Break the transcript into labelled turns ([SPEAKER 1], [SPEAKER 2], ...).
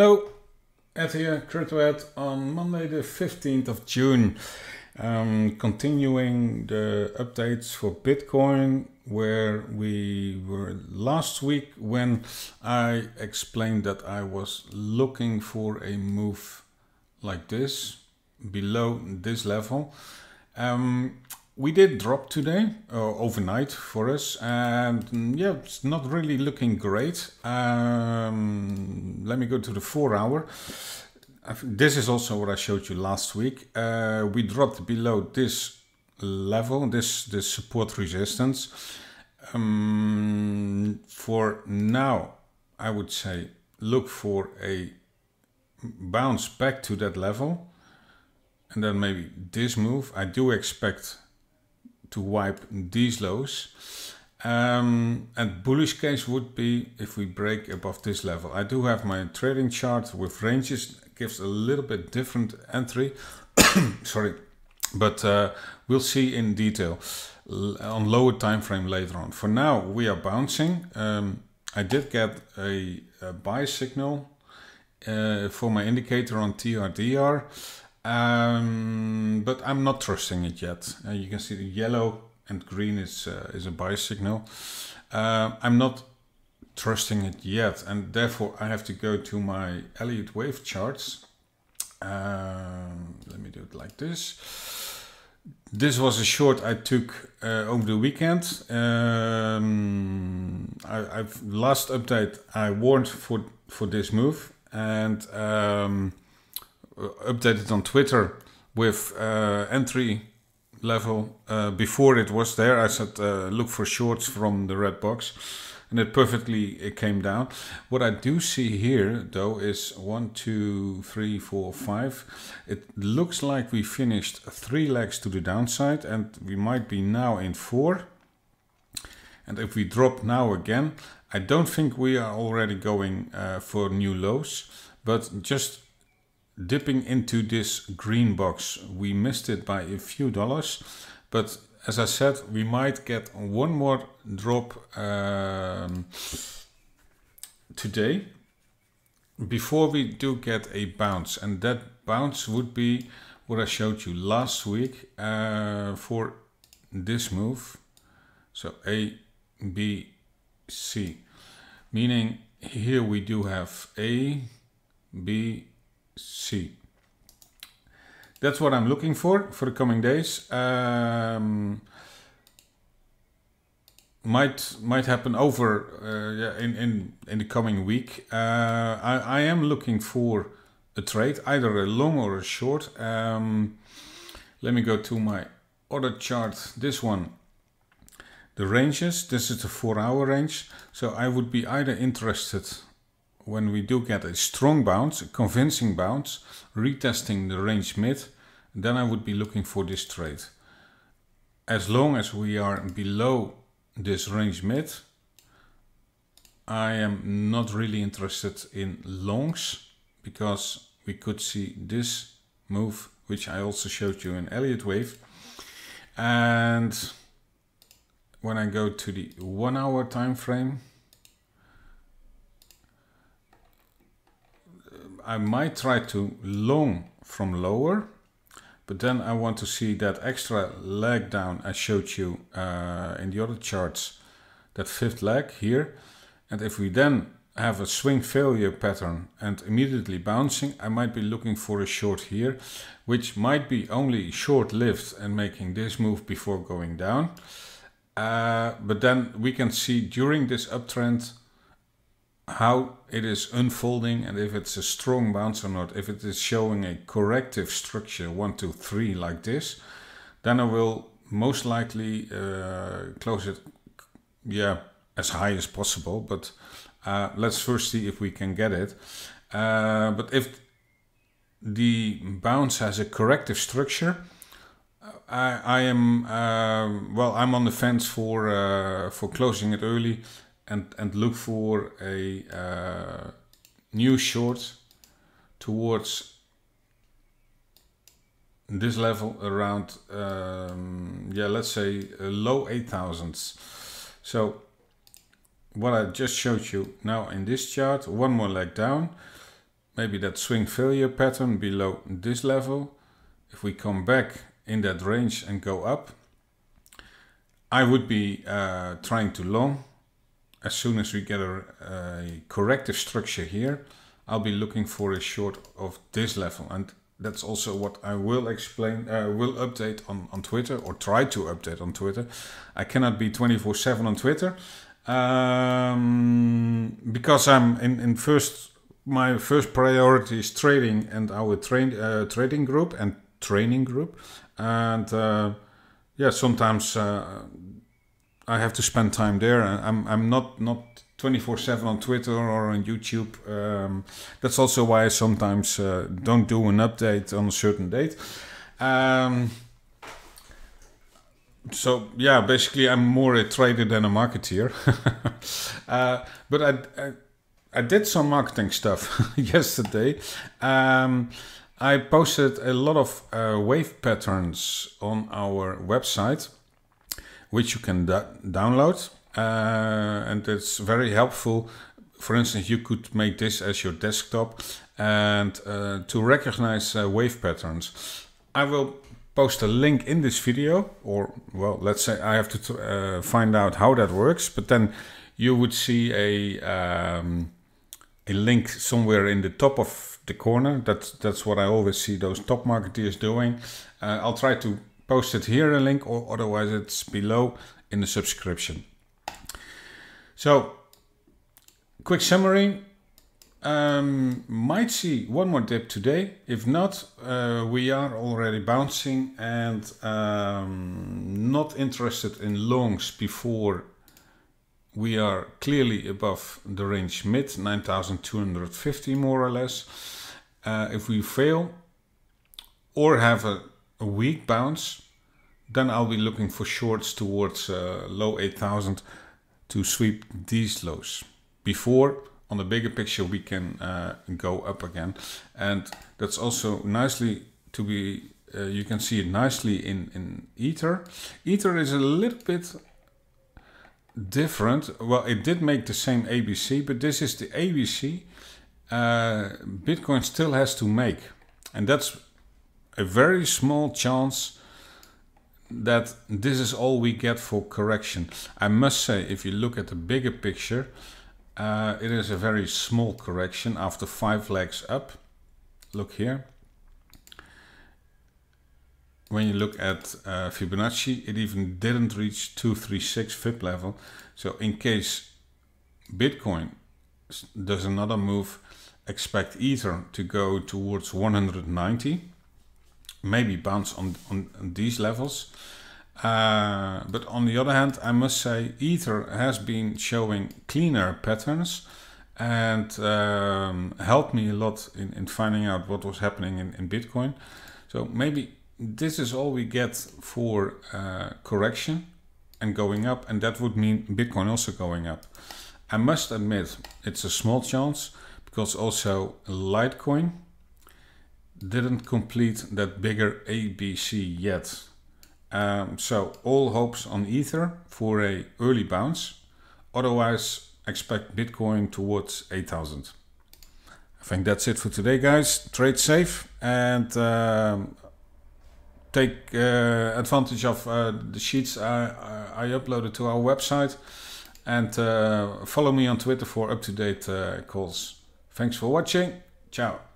[SPEAKER 1] Hello, Ed here, CryptoEd on Monday the 15th of June. Um, continuing the updates for Bitcoin where we were last week when I explained that I was looking for a move like this below this level. Um, we did drop today, uh, overnight for us, and mm, yeah, it's not really looking great. Um, let me go to the four hour. This is also what I showed you last week. Uh, we dropped below this level, this, this support resistance. Um, for now, I would say look for a bounce back to that level and then maybe this move. I do expect to wipe these lows. Um, and bullish case would be if we break above this level. I do have my trading chart with ranges, gives a little bit different entry. Sorry, but uh, we'll see in detail on lower time frame later on. For now, we are bouncing. Um, I did get a, a buy signal uh, for my indicator on TRDR. Um, but I'm not trusting it yet. Uh, you can see the yellow and green is uh, is a buy signal. Uh, I'm not trusting it yet, and therefore I have to go to my Elliott wave charts. Um, let me do it like this. This was a short I took uh, over the weekend. Um, I, have last update I warned for for this move and. Um, uh, updated on Twitter with uh, entry level. Uh, before it was there, I said uh, look for shorts from the red box, and it perfectly it came down. What I do see here though is one, two, three, four, five. It looks like we finished three legs to the downside, and we might be now in four. And if we drop now again, I don't think we are already going uh, for new lows, but just dipping into this green box. We missed it by a few dollars, but as I said, we might get one more drop um, today before we do get a bounce. And that bounce would be what I showed you last week uh, for this move. So A, B, C, meaning here we do have A, B, see. That's what I'm looking for for the coming days. Um, might might happen over uh, yeah, in in in the coming week. Uh, I I am looking for a trade, either a long or a short. Um, let me go to my other chart. This one, the ranges. This is the four hour range. So I would be either interested when we do get a strong bounce, a convincing bounce, retesting the range mid, then I would be looking for this trade. As long as we are below this range mid, I am not really interested in longs because we could see this move, which I also showed you in Elliott Wave. And when I go to the one hour time frame, I might try to long from lower, but then I want to see that extra leg down I showed you uh, in the other charts, that fifth leg here. And if we then have a swing failure pattern and immediately bouncing, I might be looking for a short here, which might be only short-lived and making this move before going down. Uh, but then we can see during this uptrend how it is unfolding and if it's a strong bounce or not. If it is showing a corrective structure, one, two, three, like this, then I will most likely uh, close it, yeah, as high as possible. But uh, let's first see if we can get it. Uh, but if the bounce has a corrective structure, I, I am uh, well. I'm on the fence for uh, for closing it early and and look for a uh, new short towards this level around um, yeah let's say uh, low 8000s so what I just showed you now in this chart one more leg down maybe that swing failure pattern below this level if we come back in that range and go up I would be uh, trying to long as soon as we get a, a corrective structure here, I'll be looking for a short of this level. And that's also what I will explain, uh, will update on, on Twitter or try to update on Twitter. I cannot be 24 seven on Twitter um, because I'm in, in first, my first priority is trading and our train, uh, trading group and training group. And uh, yeah, sometimes uh, I have to spend time there. I'm I'm not not 24/7 on Twitter or on YouTube. Um, that's also why I sometimes uh, don't do an update on a certain date. Um, so yeah, basically, I'm more a trader than a marketeer. uh, but I, I, I did some marketing stuff yesterday. Um, I posted a lot of uh, wave patterns on our website which you can download. Uh, and it's very helpful. For instance, you could make this as your desktop and uh, to recognize uh, wave patterns. I will post a link in this video or well let's say I have to uh, find out how that works but then you would see a um, a link somewhere in the top of the corner that's that's what I always see those top marketeers doing uh, I'll try to Posted here a link or otherwise it's below in the subscription. So quick summary. Um, might see one more dip today. If not, uh, we are already bouncing and um, not interested in longs before we are clearly above the range mid 9250 more or less. Uh, if we fail or have a a weak bounce, then I'll be looking for shorts towards uh, low 8000 to sweep these lows. Before, on the bigger picture, we can uh, go up again. And that's also nicely to be, uh, you can see it nicely in, in Ether. Ether is a little bit different. Well, it did make the same ABC, but this is the ABC uh, Bitcoin still has to make. And that's a very small chance that this is all we get for correction. I must say, if you look at the bigger picture, uh, it is a very small correction after five legs up. Look here. When you look at uh, Fibonacci, it even didn't reach 236 FIP level. So in case Bitcoin does another move, expect Ether to go towards 190 maybe bounce on, on, on these levels. Uh, but on the other hand, I must say Ether has been showing cleaner patterns and um, helped me a lot in, in finding out what was happening in, in Bitcoin. So maybe this is all we get for uh, correction and going up and that would mean Bitcoin also going up. I must admit it's a small chance because also Litecoin didn't complete that bigger ABC yet. Um, so all hopes on Ether for a early bounce. Otherwise, expect Bitcoin towards 8,000. I think that's it for today, guys. Trade safe and um, take uh, advantage of uh, the sheets I, I, uploaded to our website. And uh, follow me on Twitter for up-to-date uh, calls. Thanks for watching. Ciao.